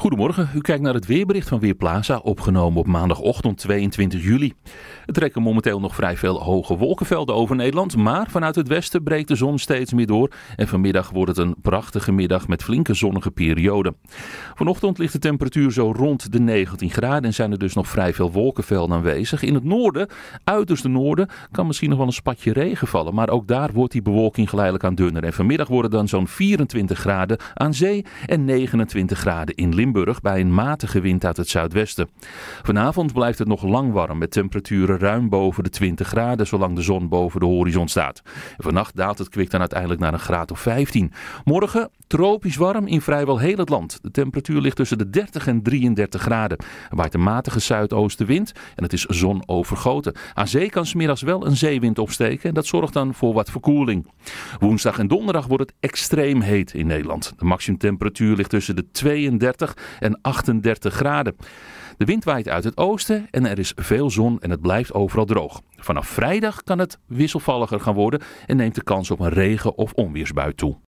Goedemorgen, u kijkt naar het weerbericht van Weerplaza, opgenomen op maandagochtend 22 juli. Er trekken momenteel nog vrij veel hoge wolkenvelden over Nederland, maar vanuit het westen breekt de zon steeds meer door en vanmiddag wordt het een prachtige middag met flinke zonnige perioden. Vanochtend ligt de temperatuur zo rond de 19 graden en zijn er dus nog vrij veel wolkenvelden aanwezig. In het noorden, uiterste noorden, kan misschien nog wel een spatje regen vallen, maar ook daar wordt die bewolking geleidelijk aan dunner. En vanmiddag worden dan zo'n 24 graden aan zee en 29 graden in Limburg. Limburg bij een matige wind uit het zuidwesten. Vanavond blijft het nog lang warm met temperaturen ruim boven de 20 graden zolang de zon boven de horizon staat. vannacht daalt het kwik dan uiteindelijk naar een graad of 15. Morgen tropisch warm in vrijwel heel het land. De temperatuur ligt tussen de 30 en 33 graden. Er waait een matige zuidoostenwind en het is zonovergoten. Aan zee kan smiddags wel een zeewind opsteken en dat zorgt dan voor wat verkoeling. Woensdag en donderdag wordt het extreem heet in Nederland. De maximumtemperatuur ligt tussen de 32 en 38 graden. De wind waait uit het oosten en er is veel zon en het blijft overal droog. Vanaf vrijdag kan het wisselvalliger gaan worden en neemt de kans op een regen- of onweersbui toe.